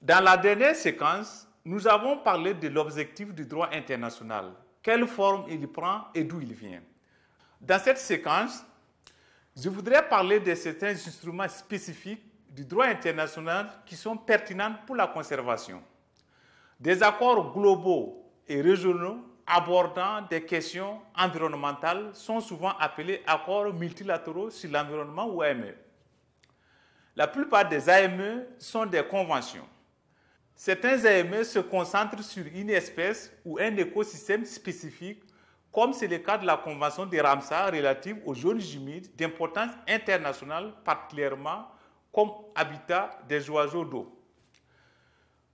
Dans la dernière séquence, nous avons parlé de l'objectif du droit international, quelle forme il prend et d'où il vient. Dans cette séquence, je voudrais parler de certains instruments spécifiques du droit international qui sont pertinents pour la conservation. Des accords globaux et régionaux abordant des questions environnementales sont souvent appelés accords multilatéraux sur l'environnement ou AME. La plupart des AME sont des conventions Certains AME se concentrent sur une espèce ou un écosystème spécifique, comme c'est le cas de la Convention des Ramsar relative aux zones humides d'importance internationale, particulièrement comme habitat des oiseaux d'eau.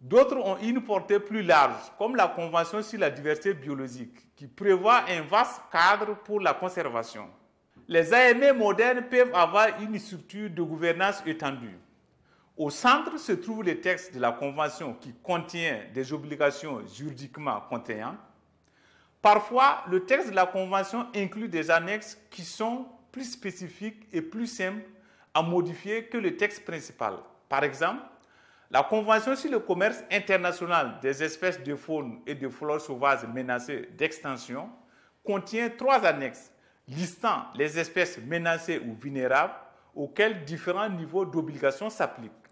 D'autres ont une portée plus large, comme la Convention sur la diversité biologique, qui prévoit un vaste cadre pour la conservation. Les AME modernes peuvent avoir une structure de gouvernance étendue. Au centre se trouve le texte de la Convention qui contient des obligations juridiquement contraignantes. Parfois, le texte de la Convention inclut des annexes qui sont plus spécifiques et plus simples à modifier que le texte principal. Par exemple, la Convention sur le commerce international des espèces de faune et de flore sauvage menacées d'extension contient trois annexes listant les espèces menacées ou vulnérables auxquelles différents niveaux d'obligations s'appliquent.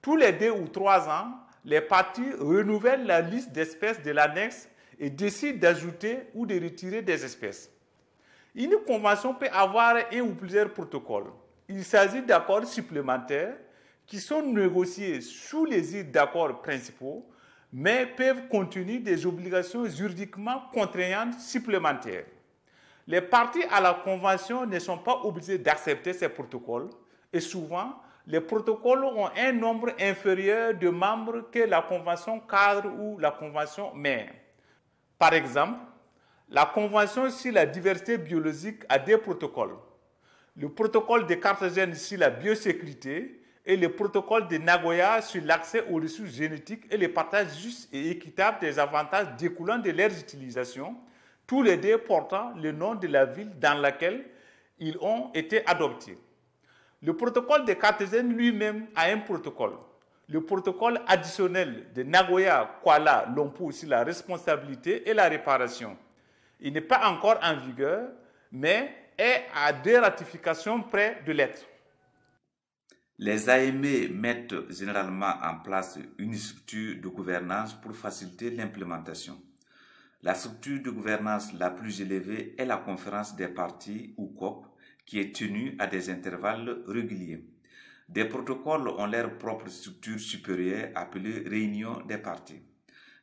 Tous les deux ou trois ans, les parties renouvellent la liste d'espèces de l'annexe et décident d'ajouter ou de retirer des espèces. Une convention peut avoir un ou plusieurs protocoles. Il s'agit d'accords supplémentaires qui sont négociés sous les îles d'accords principaux, mais peuvent contenir des obligations juridiquement contraignantes supplémentaires. Les parties à la convention ne sont pas obligées d'accepter ces protocoles et souvent, les protocoles ont un nombre inférieur de membres que la convention cadre ou la convention mère. Par exemple, la convention sur la diversité biologique a des protocoles. Le protocole de Carthagène sur la biosécurité et le protocole de Nagoya sur l'accès aux ressources génétiques et le partage juste et équitable des avantages découlant de leurs utilisations, tous les deux portant le nom de la ville dans laquelle ils ont été adoptés. Le protocole de Cartesian lui-même a un protocole. Le protocole additionnel de Nagoya, Kuala, Lumpur aussi la responsabilité et la réparation. Il n'est pas encore en vigueur, mais est à deux ratifications près de l'être. Les AME mettent généralement en place une structure de gouvernance pour faciliter l'implémentation. La structure de gouvernance la plus élevée est la conférence des partis ou COP qui est tenue à des intervalles réguliers. Des protocoles ont leur propre structure supérieure appelée réunion des parties.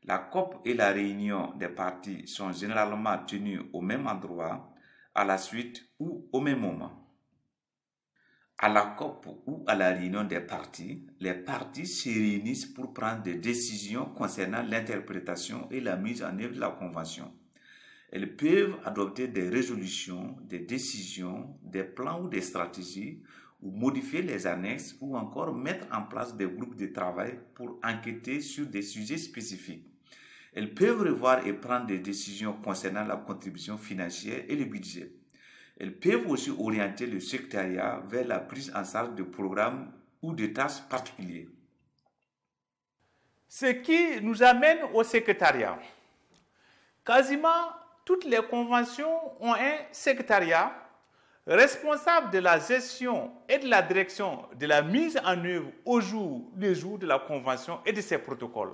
La COP et la réunion des parties sont généralement tenues au même endroit, à la suite ou au même moment. À la COP ou à la réunion des parties, les parties se réunissent pour prendre des décisions concernant l'interprétation et la mise en œuvre de la Convention. Elles peuvent adopter des résolutions, des décisions, des plans ou des stratégies, ou modifier les annexes, ou encore mettre en place des groupes de travail pour enquêter sur des sujets spécifiques. Elles peuvent revoir et prendre des décisions concernant la contribution financière et le budget. Elles peuvent aussi orienter le secrétariat vers la prise en charge de programmes ou de tâches particulières. Ce qui nous amène au secrétariat. Quasiment toutes les conventions ont un secrétariat responsable de la gestion et de la direction de la mise en œuvre au jour le jour de la convention et de ses protocoles.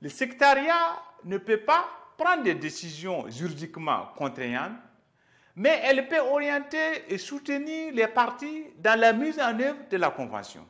Le secrétariat ne peut pas prendre des décisions juridiquement contraignantes, mais elle peut orienter et soutenir les parties dans la mise en œuvre de la convention.